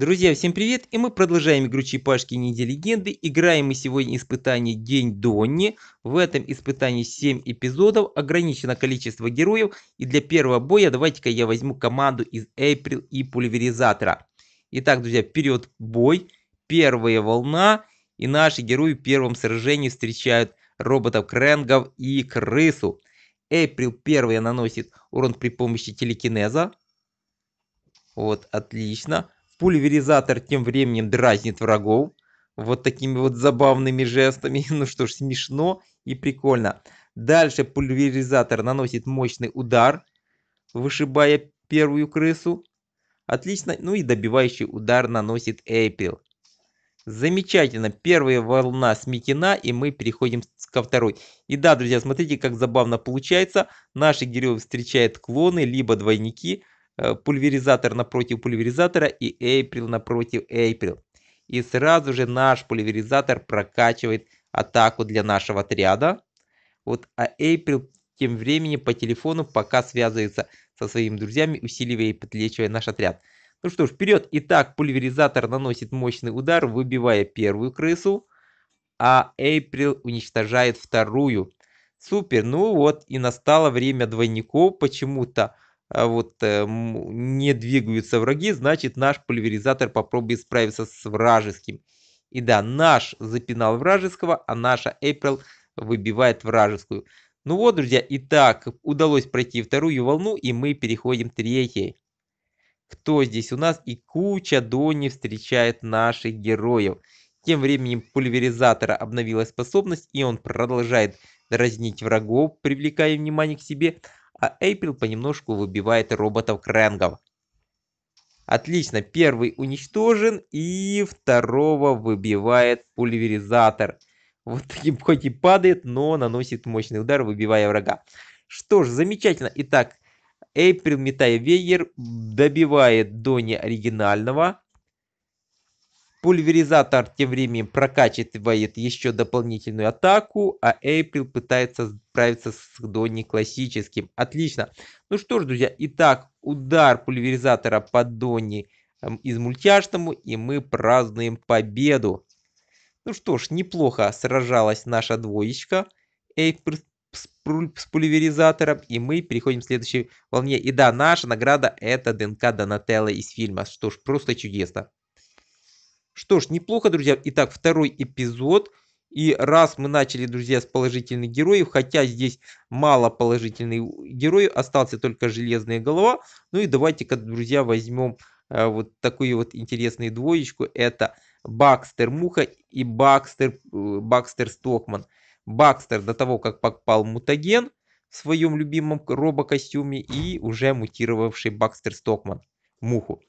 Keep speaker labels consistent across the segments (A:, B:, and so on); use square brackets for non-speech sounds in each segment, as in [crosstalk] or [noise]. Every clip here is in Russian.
A: Друзья, всем привет! И мы продолжаем игру Чипашки Ниндзя Легенды. Играем мы сегодня испытание День Донни. В этом испытании 7 эпизодов, ограничено количество героев. И для первого боя давайте-ка я возьму команду из Эйприл и Пульверизатора. Итак, друзья, вперед бой. Первая волна. И наши герои в первом сражении встречают роботов Кренгов и Крысу. Эйприл первая наносит урон при помощи телекинеза. Вот, отлично. Пульверизатор тем временем дразнит врагов вот такими вот забавными жестами. [laughs] Ну что ж, смешно и прикольно. Дальше пульверизатор наносит мощный удар, вышибая первую крысу. Отлично. Ну и добивающий удар наносит Эйпил. Замечательно. Первая волна сметена, и мы переходим ко второй. И да, друзья, смотрите, как забавно получается. Наши герои встречают клоны, либо двойники. Э, пульверизатор напротив пульверизатора и April напротив April И сразу же наш пульверизатор прокачивает атаку для нашего отряда. Вот, а April тем временем по телефону пока связывается со своими друзьями, усиливая и подлечивая наш отряд. Ну что ж, вперед! Итак, пульверизатор наносит мощный удар, выбивая первую крысу, а April уничтожает вторую. Супер, ну вот и настало время двойников почему-то. А вот э, не двигаются враги, значит наш пульверизатор попробует справиться с вражеским. И да, наш запинал вражеского, а наша April выбивает вражескую. Ну вот, друзья, и так удалось пройти вторую волну, и мы переходим к третьей. Кто здесь у нас? И куча Дони встречает наших героев. Тем временем пульверизатора обновилась способность, и он продолжает разнить врагов, привлекая внимание к себе а Эйприл понемножку выбивает роботов Крэнгов. Отлично, первый уничтожен и второго выбивает пульверизатор. Вот таким хоть и падает, но наносит мощный удар, выбивая врага. Что ж, замечательно. Итак, Эйприл, метая Вейер добивает Дони оригинального. Пульверизатор тем временем прокачивает еще дополнительную атаку, а Эйприл пытается справиться с Донни классическим. Отлично. Ну что ж, друзья, итак, удар пульверизатора по Донни эм, из мультяшному, и мы празднуем победу. Ну что ж, неплохо сражалась наша двоечка Эйприл с пульверизатором, и мы переходим к следующей волне. И да, наша награда это ДНК Донателла из фильма. Что ж, просто чудесно. Что ж, неплохо, друзья. Итак, второй эпизод. И раз мы начали, друзья, с положительных героев, хотя здесь мало положительных героев, остался только железная голова. Ну и давайте-ка, друзья, возьмем э, вот такую вот интересную двоечку. Это Бакстер Муха и Бакстер, э, Бакстер Стокман. Бакстер до того, как попал мутаген в своем любимом робокостюме и уже мутировавший Бакстер Стокман Муху.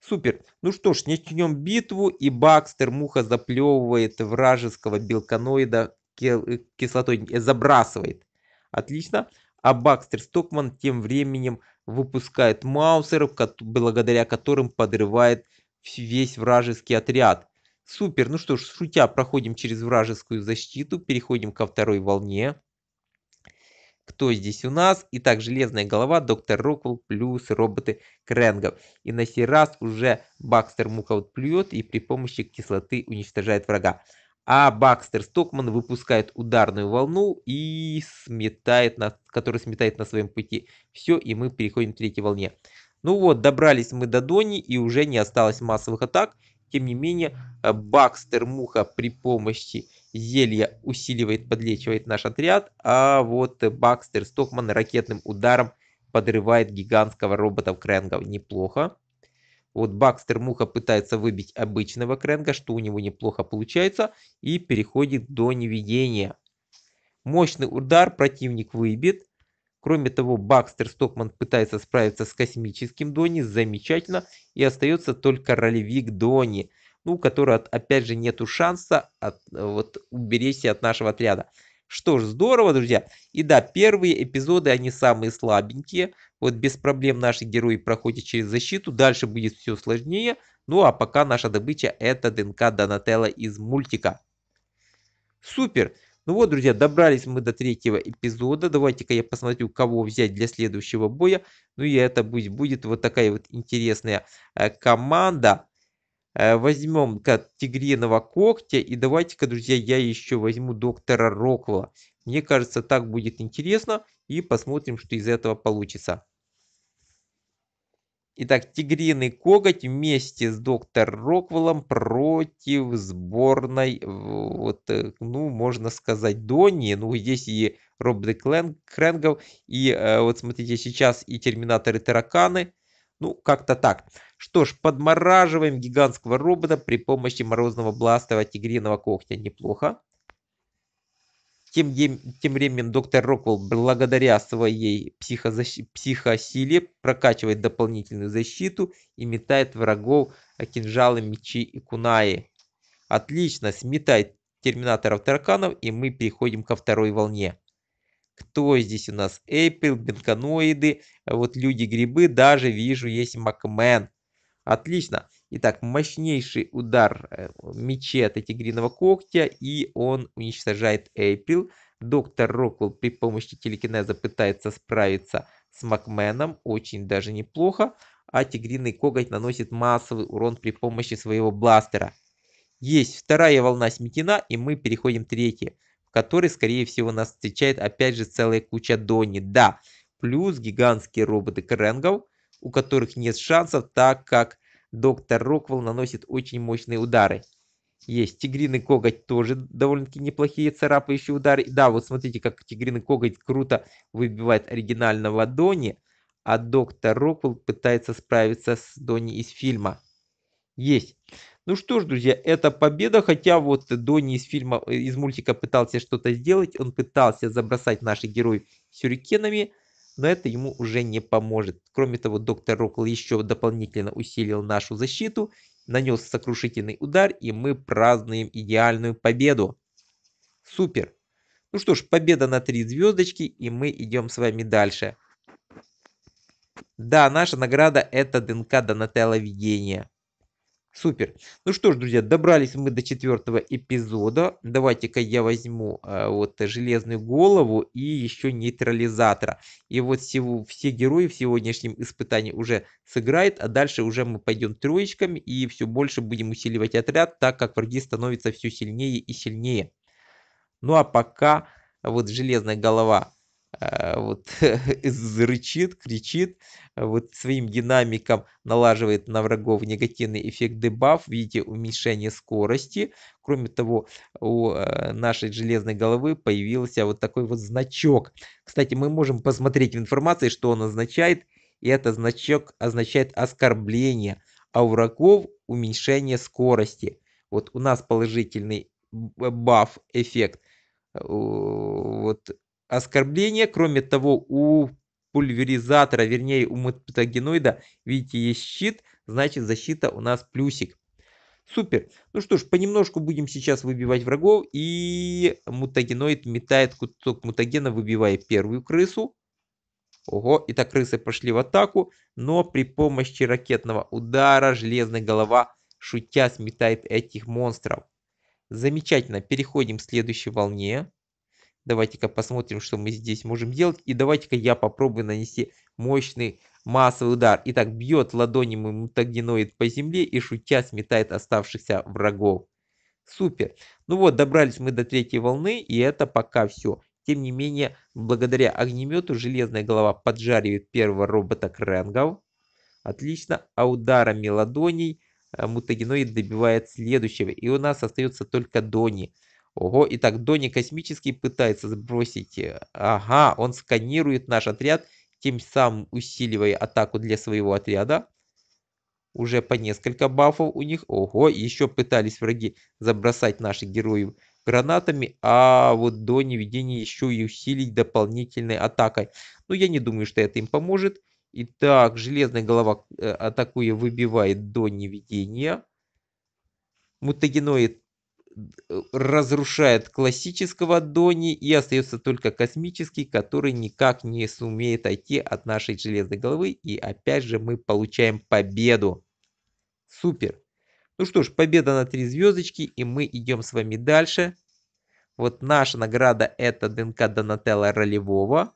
A: Супер. Ну что ж, начнем битву, и Бакстер муха заплевывает вражеского белканоида э, кислотой, э, забрасывает. Отлично. А Бакстер Стокман тем временем выпускает маусеров, благодаря которым подрывает весь вражеский отряд. Супер, ну что ж, шутя, проходим через вражескую защиту, переходим ко второй волне кто здесь у нас. Итак, Железная Голова, Доктор Роквелл плюс роботы Кренгов. И на сей раз уже Бакстер Мухаут плюет и при помощи кислоты уничтожает врага. А Бакстер Стокман выпускает ударную волну и сметает нас, который сметает на своем пути все, и мы переходим к третьей волне. Ну вот, добрались мы до Дони, и уже не осталось массовых атак. Тем не менее, Бакстер Муха при помощи Зелье усиливает, подлечивает наш отряд, а вот Бакстер Стокман ракетным ударом подрывает гигантского робота Крэнгов. Неплохо. Вот Бакстер Муха пытается выбить обычного Кренга, что у него неплохо получается, и переходит до неведения. Мощный удар противник выбит. Кроме того, Бакстер Стокман пытается справиться с космическим Дони замечательно, и остается только ролевик Дони – ну, у которой, опять же, нету шанса от, э, вот, уберечься от нашего отряда. Что ж, здорово, друзья. И да, первые эпизоды, они самые слабенькие. Вот без проблем наши герои проходят через защиту. Дальше будет все сложнее. Ну а пока наша добыча это ДНК Донателла из мультика. Супер! Ну вот, друзья, добрались мы до третьего эпизода. Давайте-ка я посмотрю, кого взять для следующего боя. Ну и это будет, будет вот такая вот интересная э, команда. Э, возьмем-ка тигриного когтя и давайте-ка, друзья, я еще возьму доктора Рокла. Мне кажется, так будет интересно и посмотрим, что из этого получится. Итак, тигриный коготь вместе с доктором Роквеллом против сборной, э, вот, э, ну, можно сказать, Донни. Ну, здесь и Роб де Кренгов, и вот смотрите, сейчас и Терминаторы Тараканы. Ну, как-то так. Что ж, подмораживаем гигантского робота при помощи морозного бластера тигриного когтя. Неплохо. Тем, тем временем доктор Роквелл, благодаря своей психозащ... психосиле, прокачивает дополнительную защиту и метает врагов э, кинжалы, мечи и кунаи. Отлично, сметает терминаторов тараканов, и мы переходим ко второй волне. Кто здесь у нас? Эйпл, бенканоиды, вот люди-грибы, даже вижу, есть Макмен. Отлично. Итак, мощнейший удар э, мечей от тигриного когтя, и он уничтожает Эйпил. Доктор Роквелл при помощи телекинеза пытается справиться с Макменом, очень даже неплохо, а тигриный коготь наносит массовый урон при помощи своего бластера. Есть вторая волна сметена, и мы переходим к третьей, в которой, скорее всего, нас встречает опять же целая куча Дони. Да, плюс гигантские роботы Кренгов, у которых нет шансов, так как доктор Роквелл наносит очень мощные удары. Есть. Тигриный коготь тоже довольно-таки неплохие царапающие удары. Да, вот смотрите, как тигриный коготь круто выбивает оригинально ладони, а доктор Роквелл пытается справиться с Донни из фильма. Есть. Ну что ж, друзья, это победа, хотя вот Донни из фильма, э, из мультика пытался что-то сделать, он пытался забросать наших героев сюрикенами, но это ему уже не поможет. Кроме того, доктор Рокл еще дополнительно усилил нашу защиту, нанес сокрушительный удар, и мы празднуем идеальную победу. Супер! Ну что ж, победа на три звездочки, и мы идем с вами дальше. Да, наша награда это ДНК Донателло Видения. Супер. Ну что ж, друзья, добрались мы до четвертого эпизода. Давайте-ка я возьму э, вот железную голову и еще нейтрализатора. И вот всего, все герои в сегодняшнем испытании уже сыграет, а дальше уже мы пойдем троечками и все больше будем усиливать отряд, так как враги становятся все сильнее и сильнее. Ну а пока вот железная голова э, вот [laughs] рычит, кричит, Э, вот своим динамиком налаживает на врагов негативный эффект дебаф в виде уменьшения скорости. Кроме того, у э, нашей железной головы появился вот такой вот значок. Кстати, мы можем посмотреть в информации, что он означает. И этот значок означает оскорбление, а у врагов уменьшение скорости. Вот у нас положительный баф эффект. Э, вот оскорбление. Кроме того, у пульверизатора, вернее у мутагеноида, видите, есть щит, значит защита у нас плюсик. Супер. Ну что ж, понемножку будем сейчас выбивать врагов. И мутагеноид метает кусок мутагена, выбивая первую крысу. Ого, итак, крысы пошли в атаку, но при помощи ракетного удара железная голова, шутя, сметает этих монстров. Замечательно, переходим к следующей волне. Давайте-ка посмотрим, что мы здесь можем делать. И давайте-ка я попробую нанести мощный массовый удар. Итак, бьет ладонями мутагеноид по земле и шутя сметает оставшихся врагов. Супер. Ну вот, добрались мы до третьей волны, и это пока все. Тем не менее, благодаря огнемету железная голова поджаривает первого робота Кренгов. Отлично. А ударами ладоней э, мутагеноид добивает следующего. И у нас остается только Дони. Ого, и так Донни космический пытается сбросить. Э, ага, он сканирует наш отряд, тем самым усиливая атаку для своего отряда. Уже по несколько бафов у них. Ого, еще пытались враги забросать наших героев гранатами, а вот до неведения еще и усилить дополнительной атакой. Ну, я не думаю, что это им поможет. Итак, железная голова э, атакуя выбивает до неведения. Мутагеноид разрушает классического Дони и остается только космический, который никак не сумеет отойти от нашей железной головы. И опять же мы получаем победу. Супер. Ну что ж, победа на три звездочки и мы идем с вами дальше. Вот наша награда это ДНК Донателла Ролевого,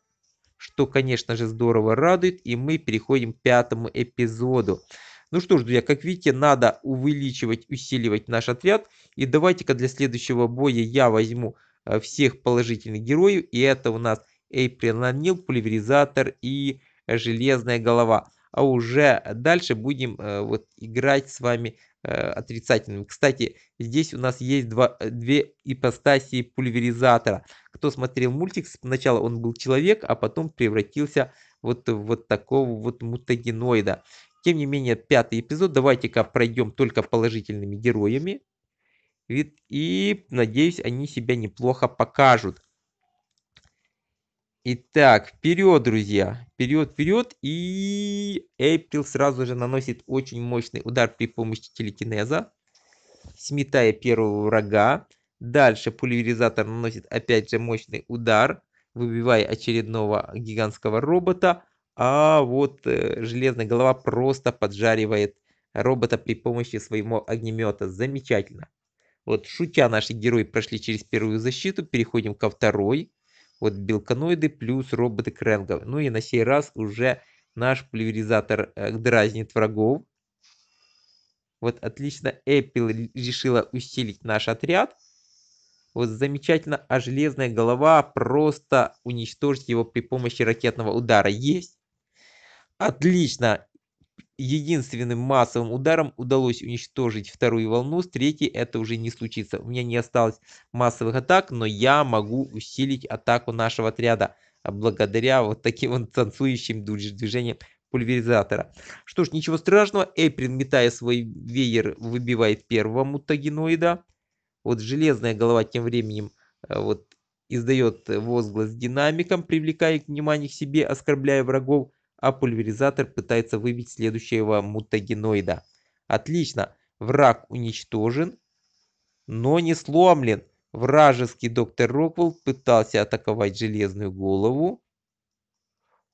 A: что, конечно же, здорово радует. И мы переходим к пятому эпизоду. Ну что ж, друзья, как видите, надо увеличивать, усиливать наш отряд. И давайте-ка для следующего боя я возьму э, всех положительных героев. И это у нас Эйприланил, Пульверизатор и Железная Голова. А уже дальше будем э, вот играть с вами э, отрицательными. Кстати, здесь у нас есть два, две ипостаси пульверизатора. Кто смотрел мультик, сначала он был человек, а потом превратился вот, вот такого вот мутагеноида. Тем не менее, пятый эпизод. Давайте-ка пройдем только положительными героями. И, надеюсь, они себя неплохо покажут. Итак, вперед, друзья. Вперед, вперед. И Эйприл сразу же наносит очень мощный удар при помощи телекинеза, сметая первого врага. Дальше пульверизатор наносит опять же мощный удар, выбивая очередного гигантского робота. А вот э, железная голова просто поджаривает робота при помощи своего огнемета. Замечательно. Вот шутя наши герои прошли через первую защиту, переходим ко второй. Вот белканоиды плюс роботы Кренгов. Ну и на сей раз уже наш пульверизатор э, дразнит врагов. Вот отлично Эппл решила усилить наш отряд. Вот замечательно, а железная голова просто уничтожить его при помощи ракетного удара есть. Отлично! единственным массовым ударом удалось уничтожить вторую волну, с третьей это уже не случится. У меня не осталось массовых атак, но я могу усилить атаку нашего отряда а благодаря вот таким вот танцующим движениям пульверизатора. Что ж, ничего страшного, Эприн, метая свой веер, выбивает первого мутагеноида. Вот железная голова тем временем э, вот издает возглас динамиком, привлекая внимание к себе, оскорбляя врагов а пульверизатор пытается выбить следующего мутагеноида. Отлично, враг уничтожен, но не сломлен. Вражеский доктор Роквелл пытался атаковать железную голову.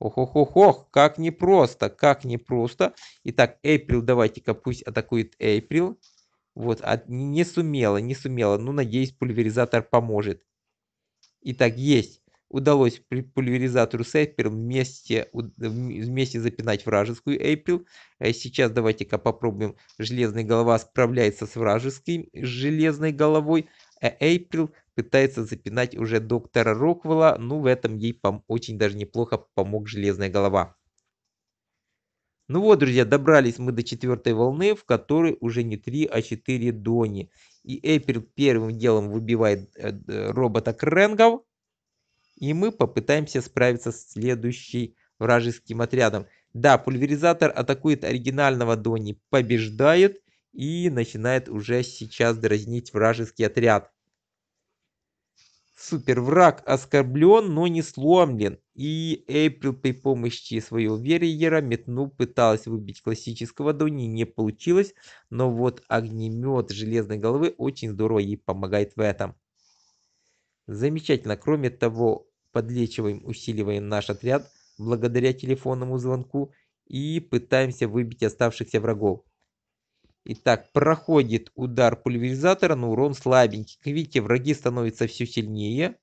A: Ох-ох-ох-ох, как непросто, как непросто. Итак, Эйприл, давайте-ка пусть атакует Эйприл. Вот, а, не сумела, не сумела. Ну, надеюсь, пульверизатор поможет. Итак, есть удалось пульверизатору с Эйприл вместе, вместе запинать вражескую Эйприл. Сейчас давайте-ка попробуем. Железная голова справляется с вражеской железной головой. А Эйприл пытается запинать уже доктора Роквелла. Ну, в этом ей пом очень даже неплохо помог железная голова. Ну вот, друзья, добрались мы до четвертой волны, в которой уже не три, а четыре Дони. И Эйприл первым делом выбивает э, робота Кренгов и мы попытаемся справиться с следующей вражеским отрядом. Да, пульверизатор атакует оригинального Дони, побеждает и начинает уже сейчас дразнить вражеский отряд. Супер враг оскорблен, но не сломлен. И Эйприл при помощи своего верьера метнул, пыталась выбить классического Дони, не получилось. Но вот огнемет железной головы очень здорово ей помогает в этом. Замечательно. Кроме того, подлечиваем, усиливаем наш отряд благодаря телефонному звонку и пытаемся выбить оставшихся врагов. Итак, проходит удар пульверизатора, но урон слабенький. Как видите, враги становятся все сильнее.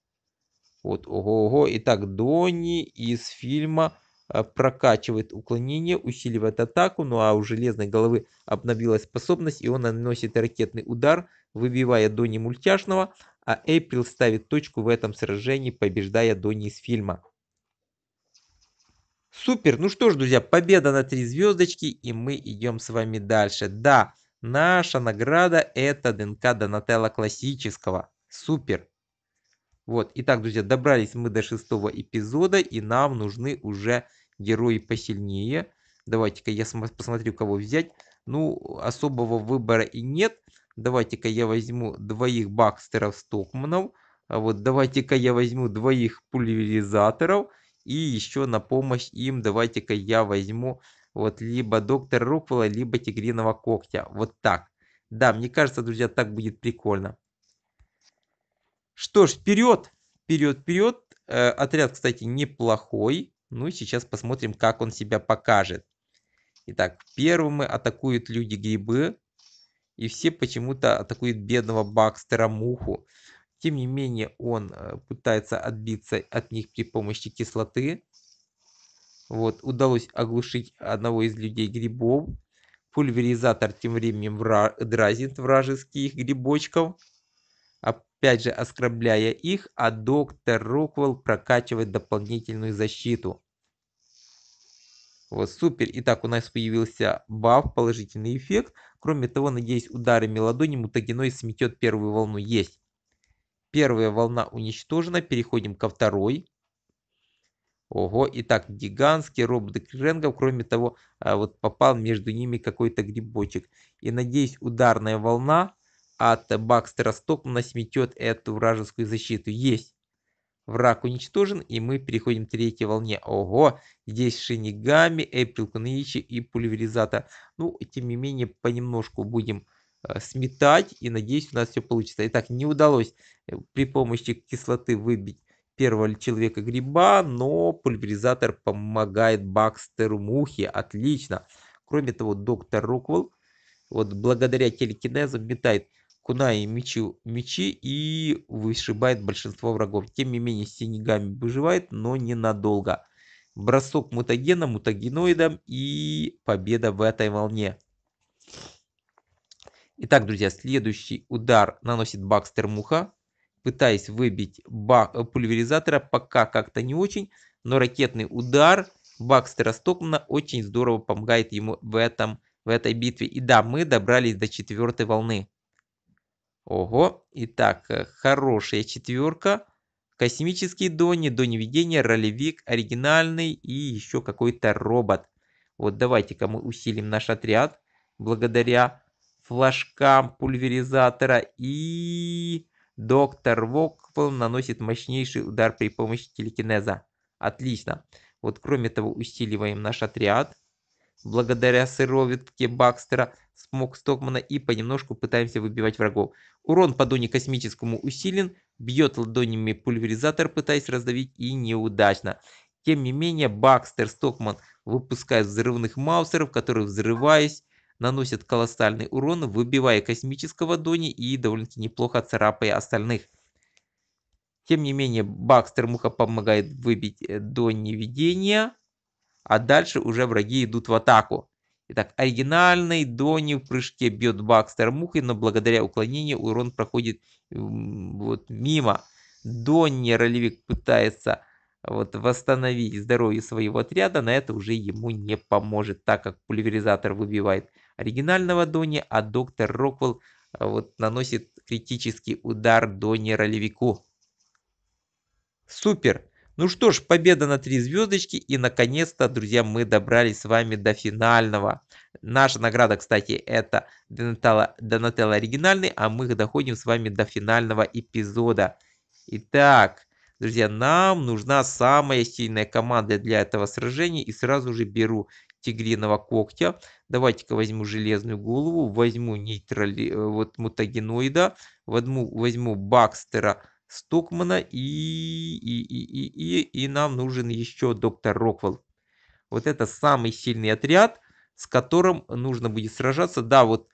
A: Вот, ого-ого. Итак, Донни из фильма э, прокачивает уклонение, усиливает атаку, ну а у Железной головы обновилась способность, и он наносит ракетный удар, выбивая Донни Мультяшного, а Эйприл ставит точку в этом сражении, побеждая Донни из фильма. Супер! Ну что ж, друзья, победа на три звездочки, и мы идем с вами дальше. Да, наша награда это ДНК Донателла классического. Супер! Вот, итак, друзья, добрались мы до шестого эпизода, и нам нужны уже герои посильнее. Давайте-ка я посмотрю, кого взять. Ну, особого выбора и нет. Давайте-ка я возьму двоих бакстеров Стокманов. А вот давайте-ка я возьму двоих пульверизаторов. И еще на помощь им давайте-ка я возьму вот либо доктор Руквелла, либо тигриного когтя. Вот так. Да, мне кажется, друзья, так будет прикольно. Что ж, вперед, вперед, вперед. Э, отряд, кстати, неплохой. Ну, и сейчас посмотрим, как он себя покажет. Итак, первыми атакуют люди-грибы. И все почему-то атакуют бедного Бакстера Муху. Тем не менее, он э, пытается отбиться от них при помощи кислоты. Вот, удалось оглушить одного из людей грибов. Пульверизатор тем временем вра... дразнит вражеских грибочков, опять же оскорбляя их, а доктор Роквелл прокачивает дополнительную защиту. Вот, супер. Итак, у нас появился баф, положительный эффект. Кроме того, надеюсь, ударами ладони мутагеной сметет первую волну. Есть. Первая волна уничтожена. Переходим ко второй. Ого, итак, гигантский робот Кренгов, кроме того, а, вот попал между ними какой-то грибочек. И надеюсь, ударная волна от Бакстера Стокмана сметет эту вражескую защиту. Есть. Враг уничтожен, и мы переходим к третьей волне. Ого, здесь Шинигами, Эппл, Канаичи и Пульверизатор. Ну, тем не менее, понемножку будем э, сметать, и надеюсь, у нас все получится. Итак, не удалось э, при помощи кислоты выбить первого человека гриба, но пульверизатор помогает Бакстеру Мухе. Отлично. Кроме того, доктор Руквелл вот благодаря телекинезу метает Кунаи мечи, мечи и вышибает большинство врагов. Тем не менее, Синегами выживает, но ненадолго. Бросок мутагена мутагеноидом и победа в этой волне. Итак, друзья, следующий удар наносит Бакстер Муха. Пытаясь выбить ба э, пульверизатора, пока как-то не очень, но ракетный удар Бакстера Стокмана очень здорово помогает ему в, этом, в этой битве. И да, мы добрались до четвертой волны. Ого. Итак, э, хорошая четверка. Космический Донни, Донни Видения, Ролевик, Оригинальный и еще какой-то робот. Вот давайте-ка мы усилим наш отряд благодаря флажкам пульверизатора и... Доктор Воквелл наносит мощнейший удар при помощи телекинеза. Отлично. Вот кроме того усиливаем наш отряд. Благодаря сыровитке Бакстера, смог Стокмана и понемножку пытаемся выбивать врагов. Урон по Дуне космическому усилен, бьет ладонями пульверизатор, пытаясь раздавить и неудачно. Тем не менее, Бакстер Стокман выпускает взрывных маусеров, которые, взрываясь, наносят колоссальный урон, выбивая космического Дони и довольно-таки неплохо царапая остальных. Тем не менее, Бакстер Муха помогает выбить э, Донни видения а дальше уже враги идут в атаку. Итак, оригинальный Дони в прыжке бьет Бакстер мухой, но благодаря уклонению урон проходит вот мимо. Донни ролевик пытается вот восстановить здоровье своего отряда, на это уже ему не поможет, так как пульверизатор выбивает оригинального Донни, а доктор Роквелл а, вот наносит критический удар Донни ролевику. Супер! Ну что ж, победа на три звездочки. И наконец-то, друзья, мы добрались с вами до финального. Наша награда, кстати, это Донателло, оригинальный, а мы доходим с вами до финального эпизода. Итак, друзья, нам нужна самая сильная команда для этого сражения. И сразу же беру тигриного когтя. Давайте-ка возьму железную голову, возьму нейтрали, э, вот мутагеноида, возьму, возьму Бакстера, Стукмана и, и, и, и, и, и нам нужен еще доктор Роквелл. Вот это самый сильный отряд, с которым нужно будет сражаться. Да, вот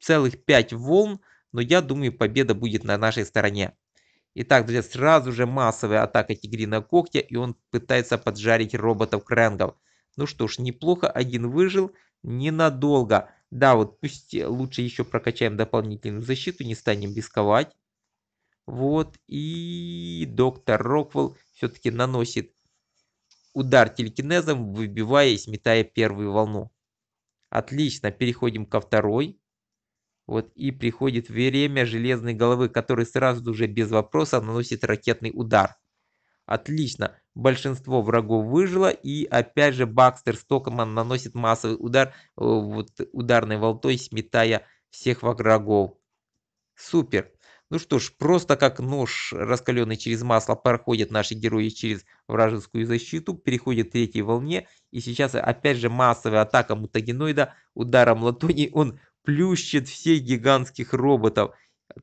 A: целых 5 волн, но я думаю, победа будет на нашей стороне. Итак, друзья, сразу же массовая атака Тигрина Когтя, и он пытается поджарить роботов Крэнгов. Ну что ж, неплохо, один выжил, ненадолго. Да, вот пусть лучше еще прокачаем дополнительную защиту, не станем рисковать. Вот, и доктор Роквелл все-таки наносит удар телекинезом, выбивая и сметая первую волну. Отлично, переходим ко второй. Вот и приходит время железной головы, который сразу же без вопроса наносит ракетный удар. Отлично, большинство врагов выжило и опять же Бакстер Стокман наносит массовый удар э, вот, ударной волтой, сметая всех врагов. Супер. Ну что ж, просто как нож, раскаленный через масло, проходят наши герои через вражескую защиту, переходит к третьей волне, и сейчас опять же массовая атака мутагеноида, ударом латони он плющит всех гигантских роботов.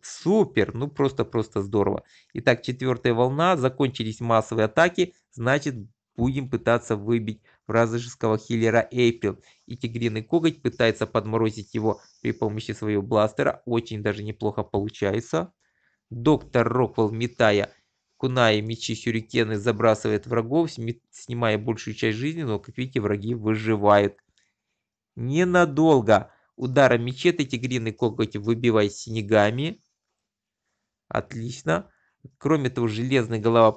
A: Супер, ну просто-просто здорово. Итак, четвертая волна, закончились массовые атаки, значит будем пытаться выбить вражеского хиллера Эйпил, и тигриный коготь пытается подморозить его при помощи своего бластера, очень даже неплохо получается. Доктор Роквелл, метая кунаи, мечи, сюрикены, забрасывает врагов, снимая большую часть жизни, но, как видите, враги выживают. Ненадолго ударом мечеты тигриный коготь выбивает снегами. Отлично. Кроме того, железная голова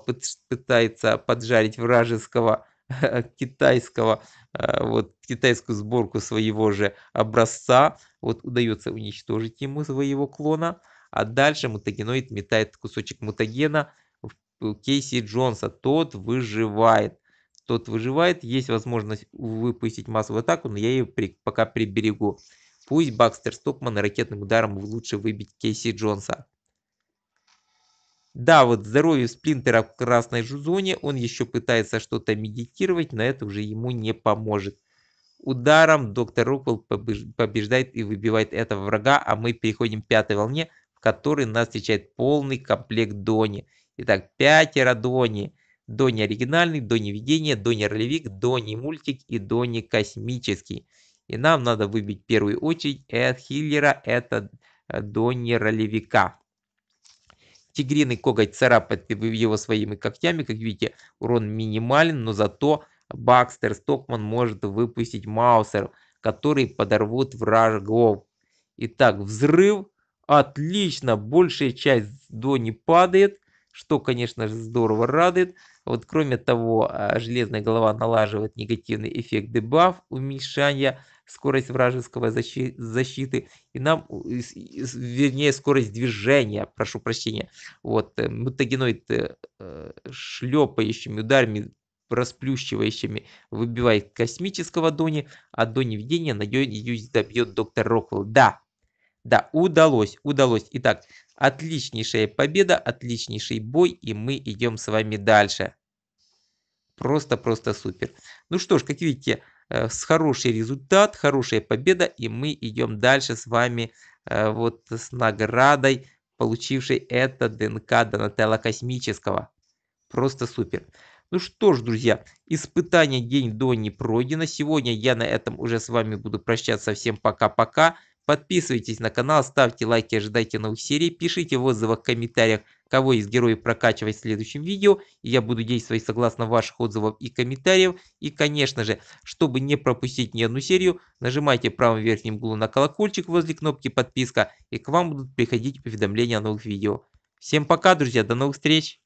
A: пытается поджарить вражеского [laughs] китайского, а, вот китайскую сборку своего же образца, вот удается уничтожить ему своего клона, а дальше мутагеноид метает кусочек мутагена в Кейси Джонса, тот выживает. Тот выживает, есть возможность выпустить массовую атаку, но я ее при, пока приберегу. Пусть Бакстер Стокман ракетным ударом лучше выбить Кейси Джонса. Да, вот здоровье сплинтера в красной зоне, он еще пытается что-то медитировать, но это уже ему не поможет. Ударом доктор Роквелл побеждает и выбивает этого врага, а мы переходим к пятой волне, в которой нас встречает полный комплект Дони. Итак, пятеро Дони. Дони оригинальный, Дони видение, Дони ролевик, Дони мультик и Дони космический. И нам надо выбить в первую очередь Эд хиллера, это э, Дони ролевика. Тигриный коготь царапает его своими когтями. Как видите, урон минимален, но зато Бакстер Стокман может выпустить Маусер, который подорвут врагов. Итак, взрыв. Отлично, большая часть до не падает, что, конечно же, здорово радует. Вот кроме того, а, железная голова налаживает негативный эффект дебаф, уменьшания скорость вражеского защи защиты, и нам, вернее, скорость движения, прошу прощения. Вот, э, мутагеноид э, э, шлепающими ударами расплющивающими выбивает космического Дони, а Дони видения на Юзи добьет доктор Роквелл. Да, да, удалось, удалось. Итак, отличнейшая победа, отличнейший бой, и мы идем с вами дальше. Просто-просто супер. Ну что ж, как видите, Э, с хороший результат, хорошая победа, и мы идем дальше с вами э, вот с наградой, получившей это ДНК Донателла Космического. Просто супер. Ну что ж, друзья, испытание день до не пройдено. Сегодня я на этом уже с вами буду прощаться. Всем пока-пока. Подписывайтесь на канал, ставьте лайки, ожидайте новых серий, пишите в отзывах, в комментариях, кого из героев прокачивать в следующем видео. И я буду действовать согласно ваших отзывов и комментариев. И, конечно же, чтобы не пропустить ни одну серию, нажимайте правым верхнем углу на колокольчик возле кнопки подписка, и к вам будут приходить уведомления о новых видео. Всем пока, друзья, до новых встреч!